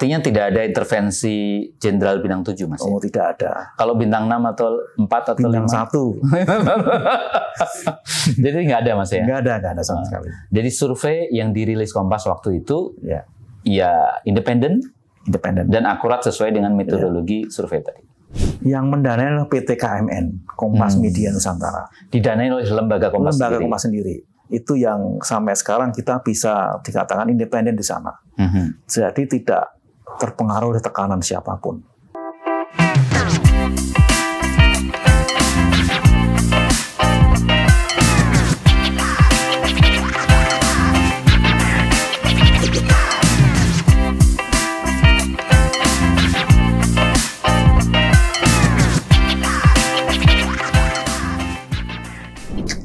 Artinya tidak ada intervensi Jenderal Bintang 7 Mas? Ya? Oh, tidak ada. Kalau Bintang 6 atau 4 atau Bintang 5? 1. Jadi nggak ada Mas ya? Enggak ada, enggak ada sama ah. sekali. Jadi survei yang dirilis Kompas waktu itu, ya, ya independen? Independen. Dan akurat sesuai dengan metodologi ya. survei tadi? Yang mendanai adalah PT KMN, Kompas hmm. Media Nusantara. Didanai oleh lembaga Kompas lembaga sendiri? Kompas sendiri itu yang sampai sekarang kita bisa dikatakan independen di sana. Mm -hmm. Jadi tidak terpengaruh oleh tekanan siapapun.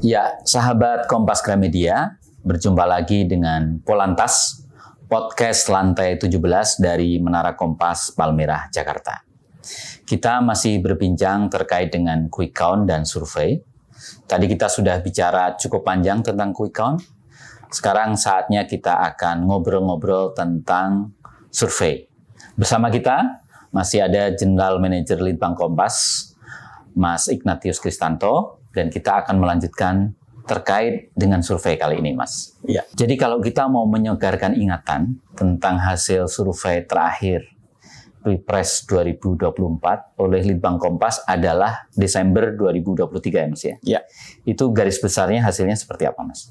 Ya, sahabat Kompas Gramedia, berjumpa lagi dengan Polantas podcast lantai 17 dari Menara Kompas Palmerah, Jakarta. Kita masih berbincang terkait dengan quick count dan survei. Tadi kita sudah bicara cukup panjang tentang quick count. Sekarang saatnya kita akan ngobrol-ngobrol tentang survei. Bersama kita masih ada Jenderal Manager Litbang Kompas, Mas Ignatius Kristanto, dan kita akan melanjutkan terkait dengan survei kali ini, Mas. Ya. Jadi kalau kita mau menyegarkan ingatan tentang hasil survei terakhir Pilpres 2024 oleh Litbang Kompas adalah Desember 2023 ya Mas ya? Ya. Itu garis besarnya hasilnya seperti apa Mas?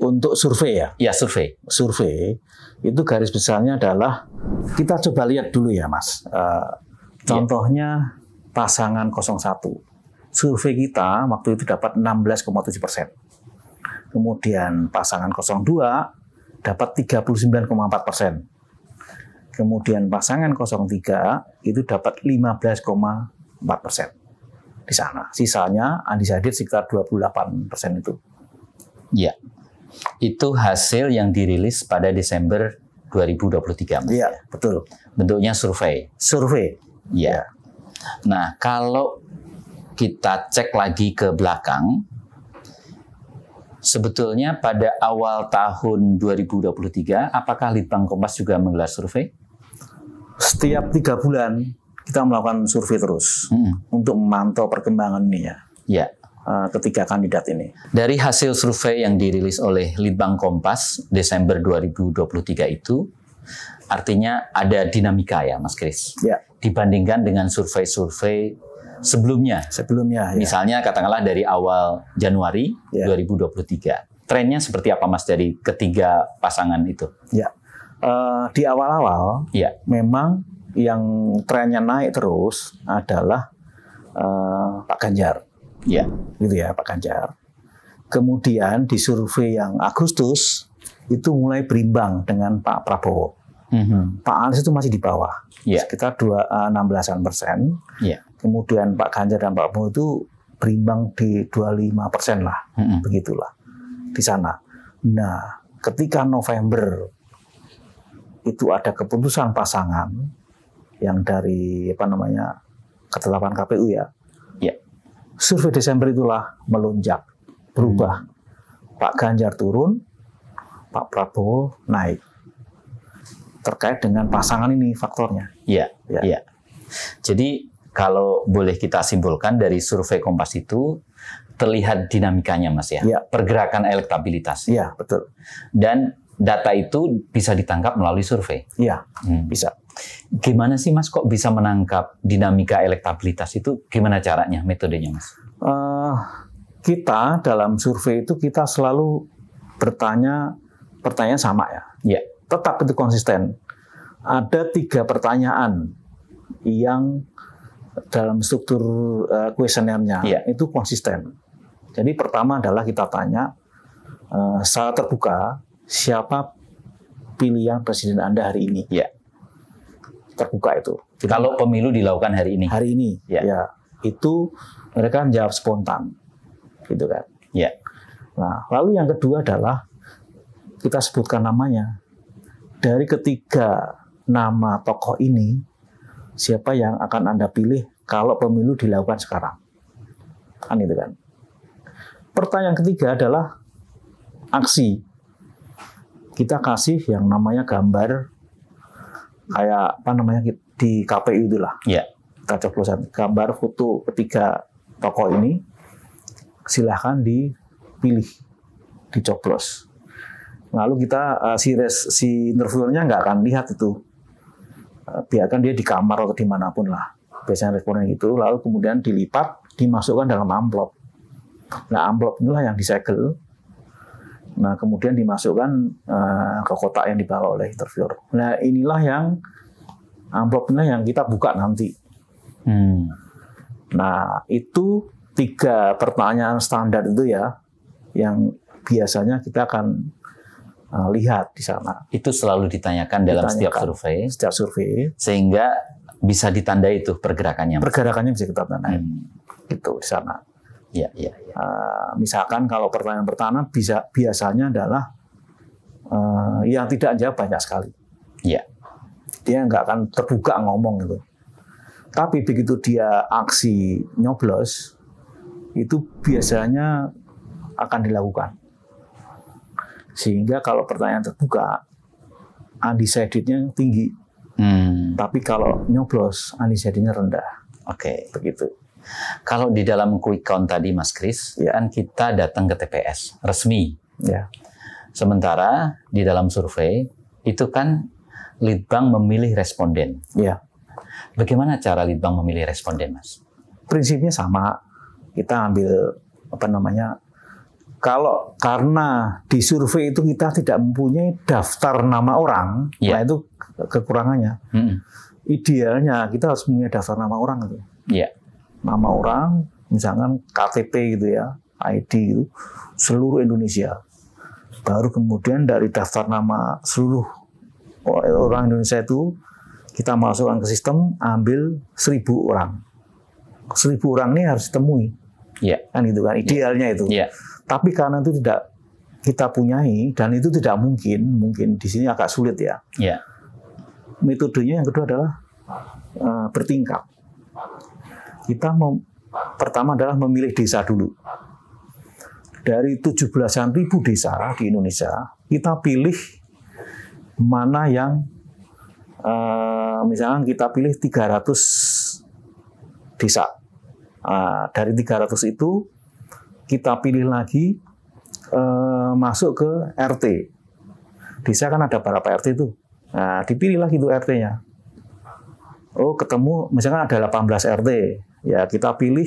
Untuk survei ya? Ya survei. Survei itu garis besarnya adalah kita coba lihat dulu ya Mas. Uh, contohnya ya. pasangan 01 survei kita waktu itu dapat 16,7 persen. Kemudian pasangan 02 dapat 39,4 persen. Kemudian pasangan 03 itu dapat 15,4 persen di sana. Sisanya undecided sekitar 28 persen itu. Ya, itu hasil yang dirilis pada Desember 2023. Iya, betul. Bentuknya survei. Survei. Iya. Ya. Nah, kalau kita cek lagi ke belakang, sebetulnya pada awal tahun 2023, apakah Litbang Kompas juga menggelar survei? Setiap tiga bulan kita melakukan survei terus hmm. untuk memantau perkembangan ini ya. Ya. Eh, ketiga kandidat ini. Dari hasil survei yang dirilis oleh Litbang Kompas Desember 2023 itu, artinya ada dinamika ya, Mas Kris. Ya. Dibandingkan dengan survei-survei sebelumnya. Sebelumnya. Ya. Misalnya katakanlah dari awal Januari ya. 2023. Trennya seperti apa Mas dari ketiga pasangan itu? Ya. Uh, di awal-awal ya. memang yang trennya naik terus adalah uh, Pak Ganjar. Ya. Gitu ya Pak Ganjar. Kemudian di survei yang Agustus itu mulai berimbang dengan Pak Prabowo. Mm -hmm. Pak Anies itu masih di bawah, yeah. sekitar dua eh, enam belasan persen. Yeah kemudian Pak Ganjar dan Pak Prabowo itu berimbang di 25 persen lah, hmm. begitulah di sana. Nah, ketika November itu ada keputusan pasangan yang dari apa namanya ketetapan KPU ya, ya. survei Desember itulah melonjak, berubah. Hmm. Pak Ganjar turun, Pak Prabowo naik. Terkait dengan pasangan ini faktornya. Iya, iya. Ya. Jadi kalau boleh kita simpulkan dari survei Kompas itu terlihat dinamikanya Mas ya, ya. pergerakan elektabilitas. Iya, betul. Dan data itu bisa ditangkap melalui survei. Iya, hmm. bisa. Gimana sih Mas kok bisa menangkap dinamika elektabilitas itu? Gimana caranya, metodenya Mas? Uh, kita dalam survei itu kita selalu bertanya pertanyaan sama ya. Iya. Tetap itu konsisten. Ada tiga pertanyaan yang dalam struktur uh, eh, yeah. Iya. itu konsisten. Jadi pertama adalah kita tanya uh, secara terbuka siapa pilihan presiden Anda hari ini. Yeah. Terbuka itu. Jadi, Kalau pemilu dilakukan hari ini. Hari ini. Yeah. Ya. Iya. Itu mereka menjawab spontan. Gitu kan. Ya. Yeah. Nah, lalu yang kedua adalah kita sebutkan namanya. Dari ketiga nama tokoh ini siapa yang akan Anda pilih kalau pemilu dilakukan sekarang. Kan itu kan. Pertanyaan ketiga adalah aksi. Kita kasih yang namanya gambar kayak apa namanya di KPU itulah. Iya. Kita gambar foto ketiga tokoh ini silahkan dipilih dicoblos. Lalu kita eh, si res, si interviewernya nggak akan lihat itu. Eh, biarkan dia di kamar atau dimanapun lah biasanya responden itu lalu kemudian dilipat dimasukkan dalam amplop. Nah amplop inilah yang disegel. Nah kemudian dimasukkan uh, ke kotak yang dibawa oleh interviewer. Nah inilah yang amplopnya yang kita buka nanti. Hmm. Nah itu tiga pertanyaan standar itu ya yang biasanya kita akan eh, lihat di sana. Itu selalu ditanyakan dalam setiap survei. Setiap survei. Sehingga bisa ditandai itu pergerakannya. Pergerakannya bisa kita tandai. Hmm. Gitu di sana. Ya, ya, ya. Uh, misalkan kalau pertanyaan pertama bisa biasanya adalah uh, yang tidak jawab banyak sekali. Ya. Dia nggak akan terbuka ngomong gitu. Tapi begitu dia aksi nyoblos itu biasanya akan dilakukan. Sehingga kalau pertanyaan terbuka undecided-nya tinggi. Hmm. Tapi kalau nyoblos Anies rendah. Oke. Okay. Begitu. Kalau di dalam quick count tadi Mas Kris, ya. kan kita datang ke TPS resmi. Ya. Sementara di dalam survei itu kan Litbang memilih responden. Ya. Bagaimana cara Litbang memilih responden, Mas? Prinsipnya sama. Kita ambil apa namanya kalau karena di survei itu kita tidak mempunyai daftar nama orang, yeah. nah itu kekurangannya. Hmm. Idealnya kita harus punya daftar nama orang itu. Yeah. Nama orang, misalkan KTP gitu ya, ID itu, seluruh Indonesia. Baru kemudian dari daftar nama seluruh orang Indonesia itu kita masukkan ke sistem ambil seribu orang. Seribu orang ini harus ditemui. Iya. Kan gitu kan idealnya yeah. itu. Iya. Tapi karena itu tidak kita punyai dan itu tidak mungkin, mungkin di sini agak sulit ya. Iya metodenya yang kedua adalah uh, eh, bertingkat. Kita mem, pertama adalah memilih desa dulu. Dari ribu desa di Indonesia, kita pilih mana yang uh, misalnya kita pilih 300 desa. Uh, dari 300 itu kita pilih lagi uh, masuk ke RT. Desa kan ada berapa RT itu? Nah, dipilihlah gitu RT-nya. Oh, ketemu misalkan ada 18 RT, ya kita pilih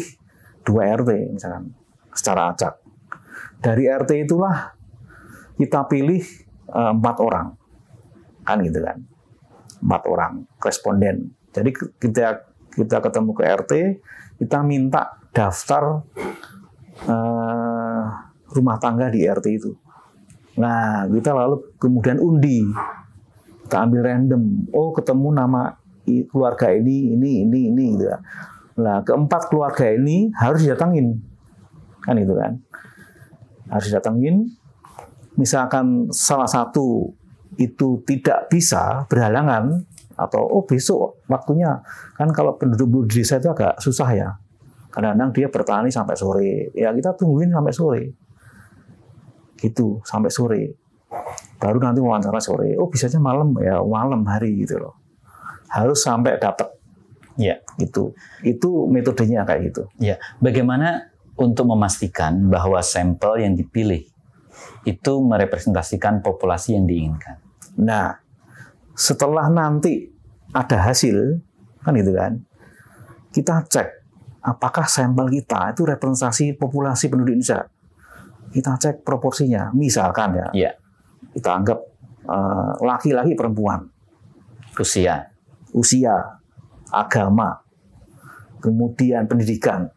dua RT misalkan secara acak. Dari RT itulah kita pilih eh, empat orang, kan gitu kan, empat orang responden. Jadi kita kita ketemu ke RT, kita minta daftar eh, rumah tangga di RT itu. Nah, kita lalu kemudian undi kita ambil random oh ketemu nama keluarga ini ini ini ini gitu kan. nah keempat keluarga ini harus datangin, kan itu kan harus datangin. misalkan salah satu itu tidak bisa berhalangan atau oh besok waktunya kan kalau penduduk di desa itu agak susah ya kadang-kadang dia bertani sampai sore ya kita tungguin sampai sore gitu sampai sore Baru nanti wawancara sore. Oh bisa aja malam ya malam hari gitu loh. Harus sampai dapat. Ya. Itu itu metodenya kayak gitu. Ya. Bagaimana untuk memastikan bahwa sampel yang dipilih itu merepresentasikan populasi yang diinginkan. Nah, setelah nanti ada hasil, kan gitu kan, kita cek apakah sampel kita itu representasi populasi penduduk Indonesia. Kita cek proporsinya, misalkan ya. Yeah kita anggap eh, laki-laki uh, perempuan, usia, usia, agama, kemudian pendidikan,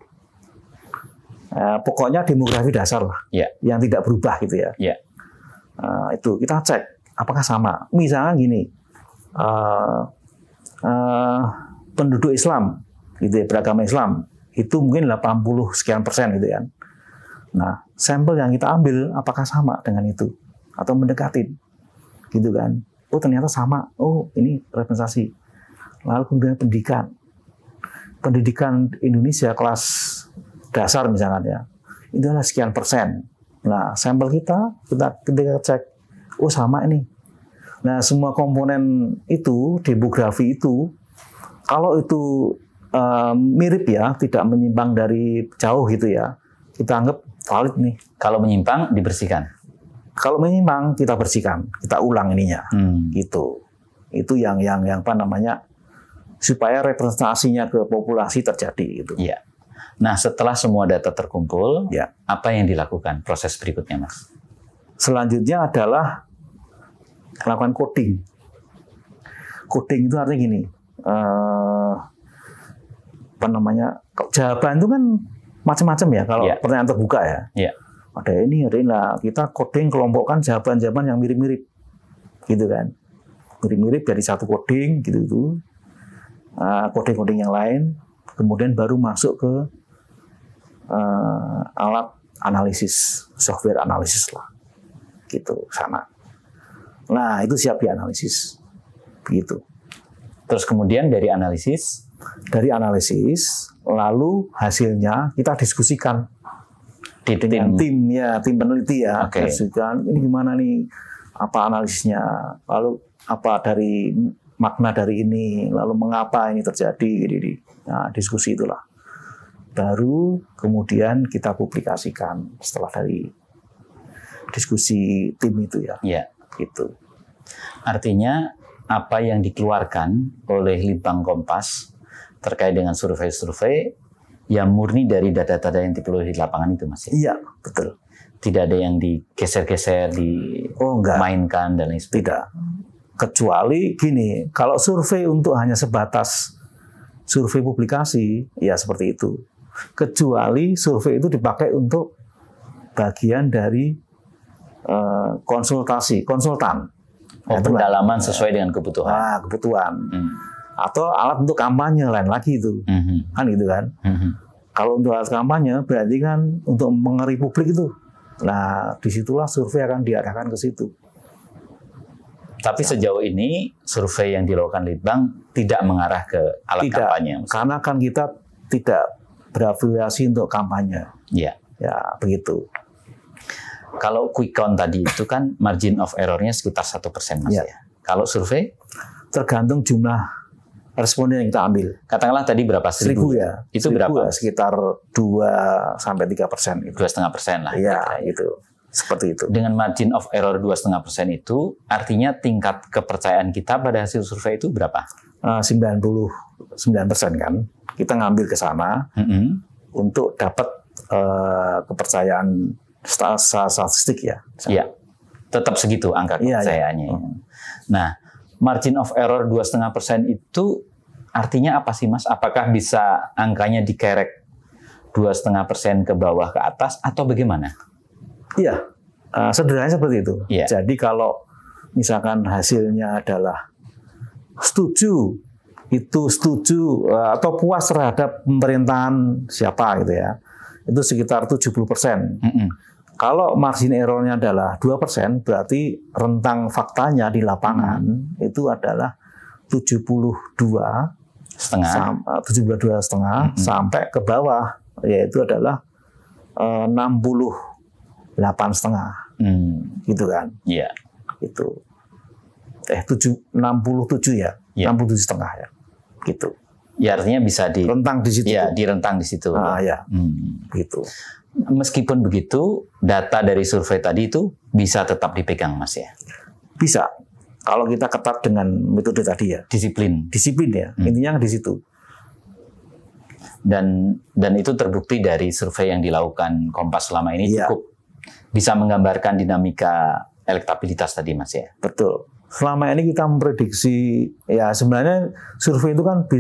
uh, pokoknya demografi dasar lah, yeah. yang tidak berubah gitu ya. Yeah. Ya. Uh, itu kita cek apakah sama. Misalnya gini, uh, uh, penduduk Islam, gitu ya, beragama Islam itu mungkin 80 sekian persen gitu kan. Ya. Nah, sampel yang kita ambil apakah sama dengan itu? atau mendekatin gitu kan oh ternyata sama oh ini representasi lalu kemudian pendidikan pendidikan Indonesia kelas dasar misalnya, ya itu adalah sekian persen nah sampel kita kita ketika cek oh sama ini nah semua komponen itu demografi itu kalau itu um, mirip ya tidak menyimpang dari jauh gitu ya kita anggap valid nih kalau menyimpang dibersihkan kalau memang kita bersihkan, kita ulang ininya, hmm. gitu. Itu yang yang yang apa namanya supaya representasinya ke populasi terjadi gitu. Iya. Nah setelah semua data terkumpul, ya. apa yang dilakukan proses berikutnya, Mas? Selanjutnya adalah melakukan coding. Coding itu artinya gini, eh, apa namanya? Jawaban itu kan macam-macam ya kalau ya. pertanyaan terbuka ya. ya ada ini ada ini lah kita coding kelompokkan jawaban-jawaban yang mirip-mirip gitu kan mirip-mirip dari satu coding gitu itu ah, coding-coding yang lain kemudian baru masuk ke uh, alat analisis software analisis lah gitu sana nah itu siap analisis, gitu terus kemudian dari analisis dari analisis lalu hasilnya kita diskusikan di tim. tim tim ya tim peneliti ya okay. ini gimana nih apa analisnya lalu apa dari makna dari ini lalu mengapa ini terjadi di nah, diskusi itulah baru kemudian kita publikasikan setelah dari diskusi tim itu ya ya itu. artinya apa yang dikeluarkan oleh Litbang Kompas terkait dengan survei-survei yang murni dari data-data yang diperoleh di lapangan itu masih. Ya? Iya betul. Tidak ada yang digeser-geser, oh, dimainkan oh, dan lain sebagainya. Tidak. Kecuali gini, kalau survei untuk hanya sebatas survei publikasi, ya seperti itu. Kecuali survei itu dipakai untuk bagian dari uh, konsultasi konsultan. Oh, nah, pendalaman sesuai dengan kebutuhan. Ah, kebutuhan. Hmm atau alat untuk kampanye lain lagi itu mm-hmm. kan gitu kan mm-hmm. kalau untuk alat kampanye berarti kan untuk mengeri publik itu nah disitulah survei akan diarahkan ke situ tapi ya. sejauh ini survei yang dilakukan Litbang tidak mengarah ke alat tidak, kampanye karena kan kita tidak berafiliasi untuk kampanye ya ya begitu kalau quick count tadi itu kan margin of errornya sekitar satu persen mas ya. ya. Kalau survei tergantung jumlah responden yang kita ambil. Katakanlah tadi berapa seribu? seribu ya. Itu seribu berapa? Ya, sekitar 2 sampai tiga persen. Gitu. Dua setengah persen lah. Iya, itu Seperti itu. Dengan margin of error dua setengah persen itu, artinya tingkat kepercayaan kita pada hasil survei itu berapa? Ah, sembilan puluh sembilan persen kan. Kita ngambil ke sana mm -hmm. untuk dapat uh, kepercayaan statistik ya. Iya. Tetap segitu angka iya, iya. kepercayaannya. Ya, iya. Nah, margin of error dua setengah persen itu Artinya apa sih Mas? Apakah bisa angkanya dikerek dua setengah persen ke bawah ke atas atau bagaimana? Iya, uh, sederhananya seperti itu. Ya. Jadi kalau misalkan hasilnya adalah setuju itu setuju uh, atau puas terhadap pemerintahan siapa gitu ya itu sekitar 70 persen. Kalau margin errornya adalah dua persen, berarti rentang faktanya di lapangan mm -hmm. itu adalah 72 setengah tujuh puluh dua setengah mm-hmm. sampai ke bawah yaitu adalah eh, enam puluh delapan setengah hmm. gitu kan iya yeah. itu eh tujuh enam puluh tujuh ya iya. enam puluh tujuh setengah ya gitu ya artinya bisa di rentang di situ ya di rentang di situ ah, ya hmm. gitu meskipun begitu data dari survei tadi itu bisa tetap dipegang mas ya bisa kalau kita ketat dengan metode tadi ya. Disiplin. Disiplin ya. Hmm. Intinya di situ. Dan dan itu terbukti dari survei yang dilakukan Kompas selama ini ya. cukup bisa menggambarkan dinamika elektabilitas tadi Mas ya. Betul. Selama ini kita memprediksi ya sebenarnya survei itu kan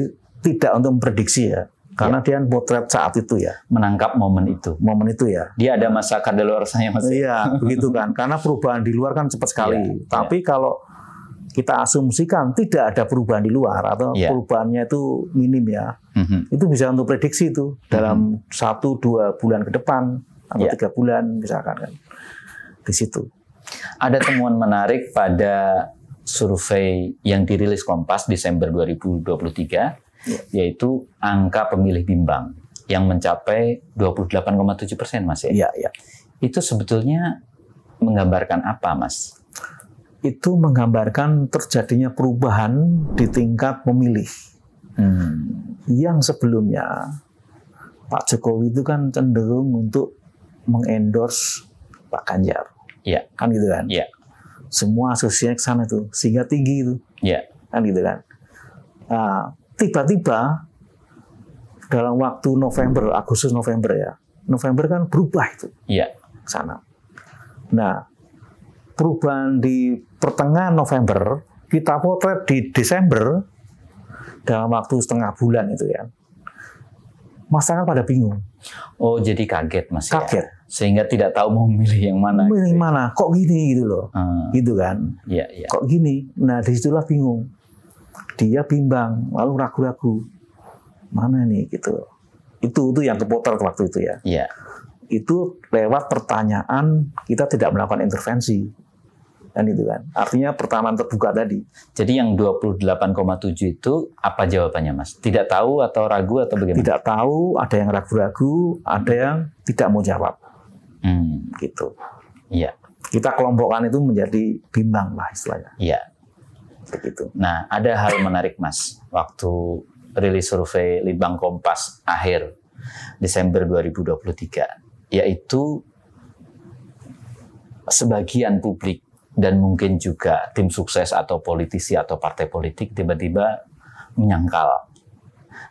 tidak untuk memprediksi ya. Karena ya. dia potret saat itu ya. Menangkap momen itu. Momen itu ya. Dia ada masa kadaluarsanya Mas. Ya? Iya, begitu kan. Karena perubahan di luar kan cepat sekali. Ya, Tapi ya. kalau kita asumsikan tidak ada perubahan di luar atau yeah. perubahannya itu minim ya, mm-hmm. itu bisa untuk prediksi itu dalam mhm. satu mm-hmm. dua bulan ke depan atau yeah. tiga bulan misalkan kan di situ. Ada temuan menarik pada survei yang dirilis Kompas Desember 2023, yeah. Iya. yaitu angka pemilih bimbang yang mencapai 28,7 persen mas ya. Iya, iya. Itu sebetulnya menggambarkan apa mas? itu menggambarkan terjadinya perubahan di tingkat pemilih. Hmm. Yang sebelumnya Pak Jokowi itu kan cenderung untuk mengendorse Pak Ganjar. ya. Kan gitu kan? Iya. Semua asosiasi ke sana itu sehingga tinggi itu. ya. Kan gitu kan? Nah, tiba-tiba dalam waktu November, Agustus November ya, November kan berubah itu. ya. Ke sana. Nah, perubahan di pertengahan November, kita potret di Desember dalam waktu setengah bulan itu ya. Masyarakat pada bingung. Oh, jadi kaget Mas. Ya? Kaget. Ya? Sehingga tidak tahu mau memilih yang mana. Memilih gitu. Ya? mana? Kok gini gitu loh. Hmm. Gitu kan. Ya iya. Kok gini? Nah, disitulah bingung. Dia bimbang, lalu ragu-ragu. Mana nih gitu. Itu itu yang kepotret waktu itu ya. Iya. Itu lewat pertanyaan kita tidak melakukan intervensi kan gitu kan. Artinya pertahanan terbuka tadi. Jadi yang 28,7 itu apa jawabannya Mas? Tidak tahu atau ragu atau bagaimana? Tidak tahu, ada yang ragu-ragu, ada yang tidak mau jawab. Hmm. Gitu. Iya. Kita kelompokkan itu menjadi bimbang lah istilahnya. Iya. Begitu. Nah, ada hal menarik Mas waktu rilis survei Litbang Kompas akhir Desember 2023 yaitu sebagian publik dan mungkin juga tim sukses atau politisi atau partai politik tiba-tiba menyangkal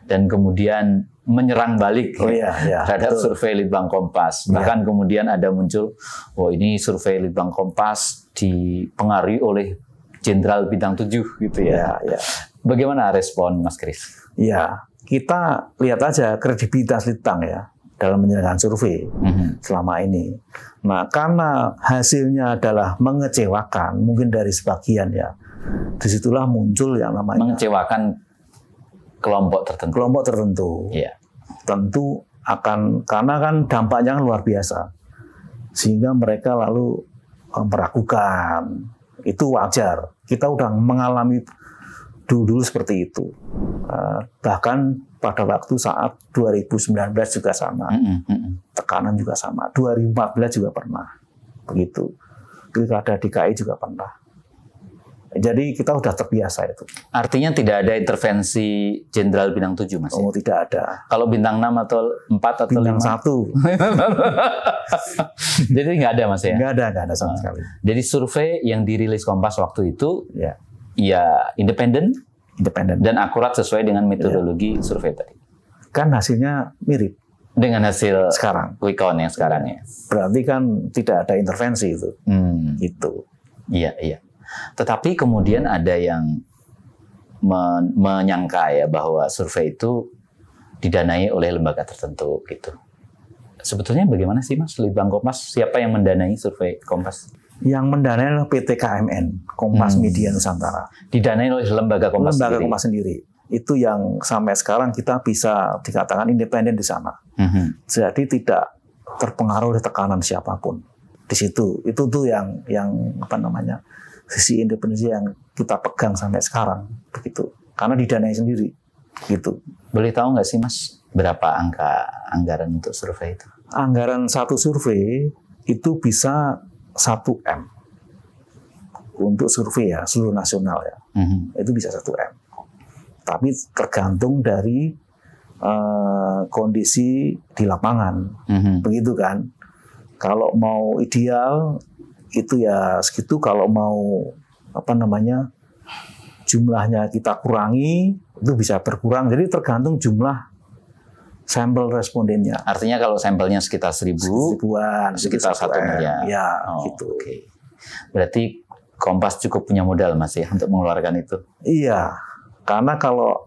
dan kemudian menyerang balik oh, iya, iya, terhadap betul. survei Litbang Kompas. Iya. Bahkan kemudian ada muncul, oh ini survei Litbang Kompas dipengaruhi oleh jenderal bintang tujuh gitu ya. Iya, ya. Bagaimana respon Mas Kris? Ya, kita lihat aja kredibilitas Litbang ya dalam menjalankan survei mm-hmm. selama ini. Nah, karena hasilnya adalah mengecewakan, mungkin dari sebagian ya, disitulah muncul yang namanya mengecewakan kelompok tertentu. Kelompok tertentu, yeah. tentu akan karena kan dampaknya kan luar biasa, sehingga mereka lalu meragukan. Itu wajar. Kita udah mengalami dulu, -dulu seperti itu. Eh, bahkan pada waktu saat 2019 juga sama. Tekanan juga sama. 2014 juga pernah. Begitu. Pilkada DKI juga pernah. Jadi kita sudah terbiasa itu. Artinya tidak ada intervensi jenderal bintang 7 Mas? Oh, tidak ada. Kalau bintang 6 atau 4 atau bintang 5? 1. Jadi nggak ada Mas ya? Nggak ada, nggak ada sama ah. sekali. Jadi survei yang dirilis Kompas waktu itu, ya, ya independen? independen dan akurat sesuai dengan iya. metodologi yeah. survei tadi. Kan hasilnya mirip dengan hasil sekarang quick count yang sekarang ya. Berarti kan tidak ada intervensi itu. Hmm. Itu. Iya, iya. Tetapi kemudian ada yang men menyangka ya bahwa survei itu didanai oleh lembaga tertentu gitu. Sebetulnya bagaimana sih Mas Litbang Kompas siapa yang mendanai survei Kompas? yang mendanai adalah PT KMN, Kompas hmm. Media Nusantara. Didanai oleh lembaga Kompas lembaga sendiri. Kompas sendiri. Itu yang sampai sekarang kita bisa dikatakan independen di sana. Hmm. Jadi tidak terpengaruh oleh tekanan siapapun. Di situ itu tuh yang yang apa namanya? sisi independensi yang kita pegang sampai sekarang begitu. Karena didanai sendiri gitu. Boleh tahu nggak sih Mas berapa angka anggaran untuk survei itu? Anggaran satu survei itu bisa satu m Untuk survei ya, seluruh nasional ya. Mm-hmm. Itu bisa satu m Tapi tergantung dari uh, kondisi di lapangan. Mm-hmm. Begitu kan. Kalau mau ideal itu ya segitu kalau mau apa namanya jumlahnya kita kurangi itu bisa berkurang jadi tergantung jumlah sampel respondennya. Artinya kalau sampelnya sekitar seribu, seribuan, sekitar gitu, satu miliar. Ya, oh, gitu. Oke. Okay. Berarti Kompas cukup punya modal masih ya untuk mengeluarkan itu. Iya, karena kalau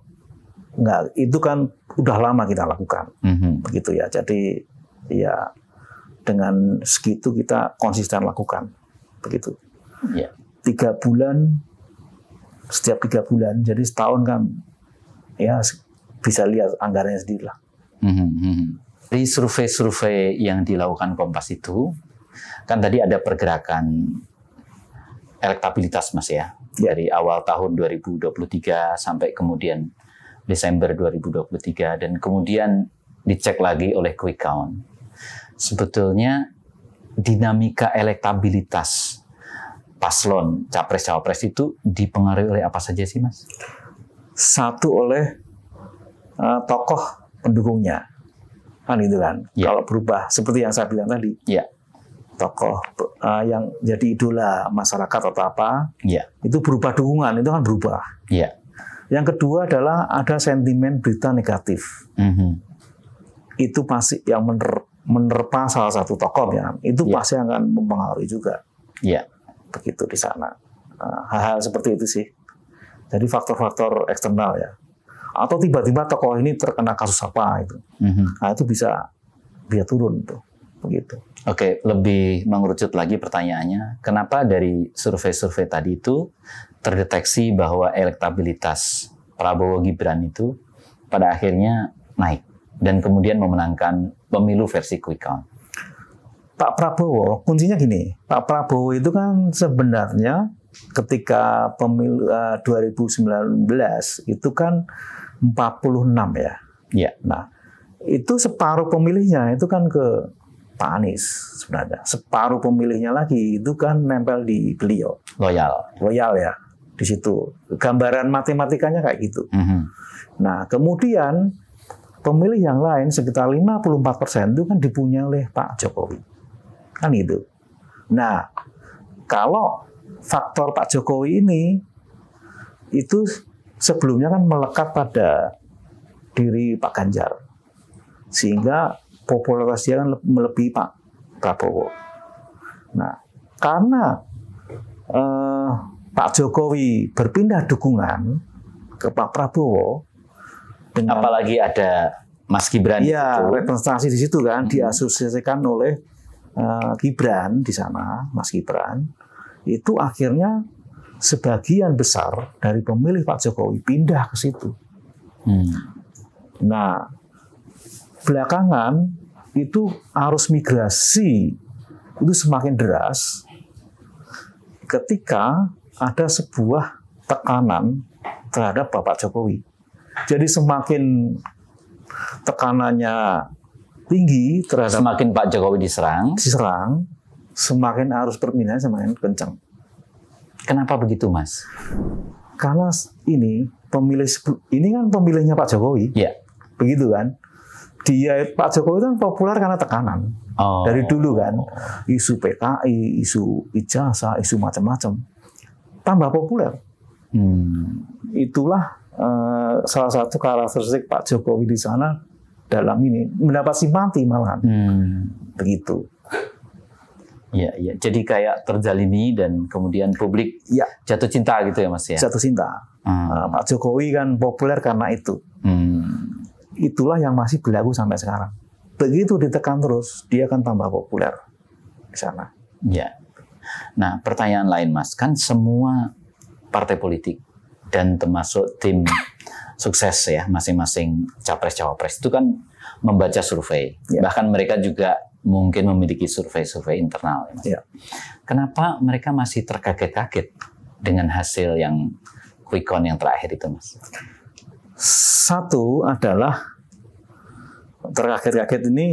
nggak itu kan udah lama kita lakukan, mm-hmm. begitu ya. Jadi ya dengan segitu kita konsisten lakukan, begitu. Yeah. Tiga bulan, setiap tiga bulan, jadi setahun kan, ya bisa lihat anggarannya sendiri lah. Hmm. Mhm. Di survei-survei yang dilakukan Kompas itu, kan tadi ada pergerakan elektabilitas Mas ya, ya. dari awal tahun 2023 sampai kemudian Desember 2023 dan kemudian dicek lagi oleh quick count. Sebetulnya dinamika elektabilitas paslon capres-cawapres itu dipengaruhi oleh apa saja sih Mas? Satu oleh uh, tokoh pendukungnya kan itu kan ya. kalau berubah seperti yang saya bilang tadi ya. tokoh uh, yang jadi idola masyarakat atau apa ya. itu berubah dukungan itu kan berubah ya. yang kedua adalah ada sentimen berita negatif mm -hmm. itu pasti yang mener menerpa salah satu tokoh ya itu ya. pasti akan mempengaruhi juga ya. begitu di sana nah, hal-hal seperti itu sih jadi faktor-faktor eksternal ya atau tiba-tiba tokoh ini terkena kasus apa itu. Mm-hmm. Nah itu bisa dia turun tuh begitu. Oke, lebih mengerucut lagi pertanyaannya, kenapa dari survei-survei tadi itu terdeteksi bahwa elektabilitas Prabowo Gibran itu pada akhirnya naik dan kemudian memenangkan pemilu versi quick count? Pak Prabowo, kuncinya gini, Pak Prabowo itu kan sebenarnya ketika pemilu 2019 eh, itu kan 46 ya. Ya. Nah, itu separuh pemilihnya itu kan ke Pak Anies sebenarnya. Separuh pemilihnya lagi itu kan nempel di beliau. Loyal. Loyal ya di situ. Gambaran matematikanya kayak gitu. Mm -hmm. Nah, kemudian pemilih yang lain sekitar 54% itu kan dipunyai oleh Pak Jokowi. Kan itu. Nah, kalau faktor Pak Jokowi ini itu sebelumnya kan melekat pada diri Pak Ganjar. Sehingga popularitas dia kan melebihi Pak Prabowo. Nah, karena eh, Pak Jokowi berpindah dukungan ke Pak Prabowo, dengan, apalagi ada Mas Gibran. Iya, itu. representasi di situ kan hmm. diasosiasikan oleh eh, Gibran di sana, Mas Gibran. Itu akhirnya sebagian besar dari pemilih Pak Jokowi pindah ke situ. Hmm. Nah, belakangan itu arus migrasi itu semakin deras ketika ada sebuah tekanan terhadap Bapak Jokowi. Jadi semakin tekanannya tinggi terhadap semakin Pak Jokowi diserang, diserang, semakin arus perpindahan semakin kencang. Kenapa begitu, Mas? Karena ini pemilih ini kan pemilihnya Pak Jokowi. Iya. Begitu kan? Dia Pak Jokowi kan populer karena tekanan. Oh. Dari dulu kan isu PKI, isu ijazah, isu macam-macam. Tambah populer. Hmm. Itulah uh, salah satu karakteristik Pak Jokowi di sana dalam ini mendapat simpati malahan. Hmm. Begitu. Iya, iya. Jadi kayak terjalimi dan kemudian publik ya. jatuh cinta gitu ya Mas ya. Jatuh cinta. Hmm. Ah, Pak Jokowi kan populer karena itu. Hmm. Itulah yang masih berlaku sampai sekarang. Begitu ditekan terus, dia akan tambah populer di sana. Ya. Nah, pertanyaan lain Mas, kan semua partai politik dan termasuk tim sukses ya masing-masing capres cawapres itu kan membaca survei. Ya. Bahkan mereka juga mungkin memiliki survei-survei internal. Ya, Ya. Kenapa mereka masih terkaget-kaget dengan hasil yang quick count yang terakhir itu, Mas? Satu adalah terkaget-kaget ini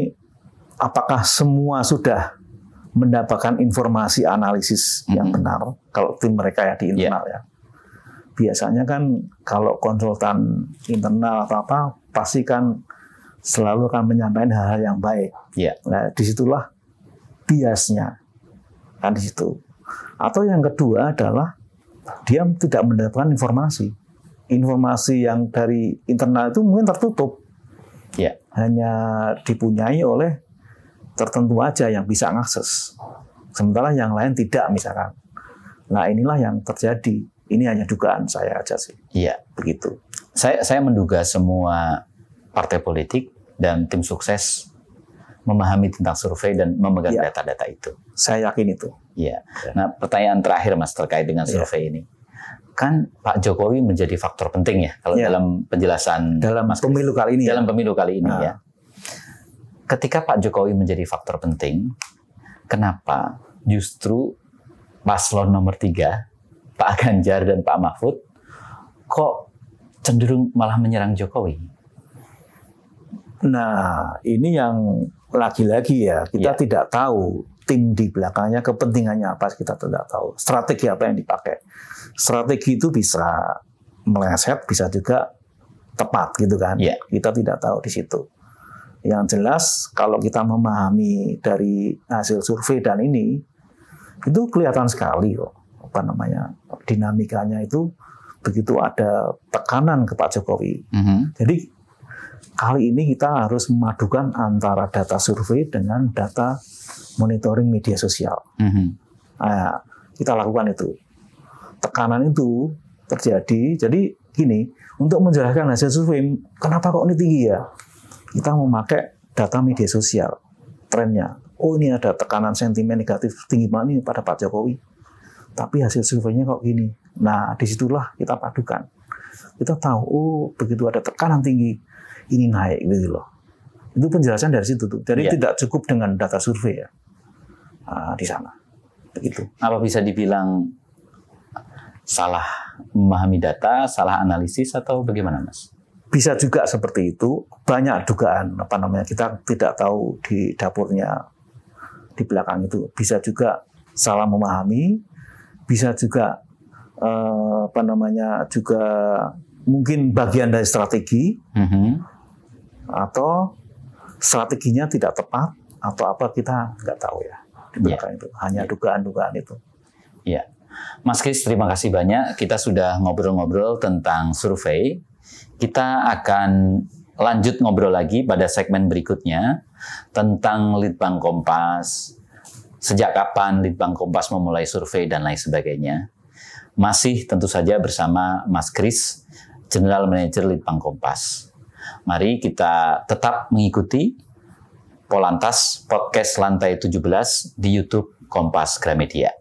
apakah semua sudah mendapatkan informasi analisis hmm yang mm-hmm. benar kalau tim mereka ya di iya. internal yeah. ya. Biasanya kan kalau konsultan internal atau apa pasti kan selalu akan menyampaikan hal-hal yang baik. Ya. Nah, disitulah biasnya. Kan di situ. Atau yang kedua adalah dia tidak mendapatkan informasi. Informasi yang dari internal itu mungkin tertutup. Ya. Hanya dipunyai oleh tertentu aja yang bisa mengakses. Sementara yang lain tidak misalkan. Nah, inilah yang terjadi. Ini hanya dugaan saya aja sih. Iya, begitu. Saya saya menduga semua partai politik dan tim sukses memahami tentang survei dan memegang ya. data-data itu. Saya yakin itu. Iya. Ya. Nah, pertanyaan terakhir Mas terkait dengan iya. survei ya. ini. Kan Pak Jokowi menjadi faktor penting ya kalau ya. dalam penjelasan dalam Mas pemilu kali ini. Ya. Dalam ya. pemilu kali ini nah. ya. Ketika Pak Jokowi menjadi faktor penting, kenapa justru paslon nomor tiga Pak Ganjar dan Pak Mahfud kok cenderung malah menyerang Jokowi? Nah, ini yang lagi-lagi ya kita ya. tidak tahu tim di belakangnya kepentingannya apa kita tidak tahu. Strategi apa yang dipakai? Strategi itu bisa meleset, bisa juga tepat gitu kan? Ya. Kita tidak tahu di situ. Yang jelas kalau kita memahami dari hasil survei dan ini itu kelihatan sekali kok apa namanya dinamikanya itu begitu ada tekanan ke Pak Jokowi. Mm -hmm. Jadi kali ini kita harus memadukan antara data survei dengan data monitoring media sosial. Mm -hmm. nah, kita lakukan itu. Tekanan itu terjadi. Jadi gini, untuk menjelaskan hasil survei, kenapa kok ini tinggi ya? Kita memakai data media sosial, trennya. Oh ini ada tekanan sentimen negatif tinggi banget nih pada Pak Jokowi. Tapi hasil surveinya kok gini. Nah disitulah kita padukan. Kita tahu, oh begitu ada tekanan tinggi, ini naik gitu loh. Itu penjelasan dari situ tuh. Jadi ya. tidak cukup dengan data survei ya uh, di sana. Begitu. Apa bisa dibilang salah memahami data, salah analisis atau bagaimana mas? Bisa juga seperti itu. Banyak dugaan apa namanya kita tidak tahu di dapurnya di belakang itu. Bisa juga salah memahami, bisa juga uh, apa namanya juga mungkin bagian dari strategi. Mm -hmm atau strateginya tidak tepat atau apa kita nggak tahu ya di iya. itu hanya iya. dugaan-dugaan itu. Ya, Mas Kris terima kasih banyak. Kita sudah ngobrol-ngobrol tentang survei. Kita akan lanjut ngobrol lagi pada segmen berikutnya tentang Litbang Kompas. Sejak kapan Litbang Kompas memulai survei dan lain sebagainya. Masih tentu saja bersama Mas Kris, General Manager Litbang Kompas. Mari kita tetap mengikuti Polantas Podcast Lantai 17 di YouTube Kompas Gramedia.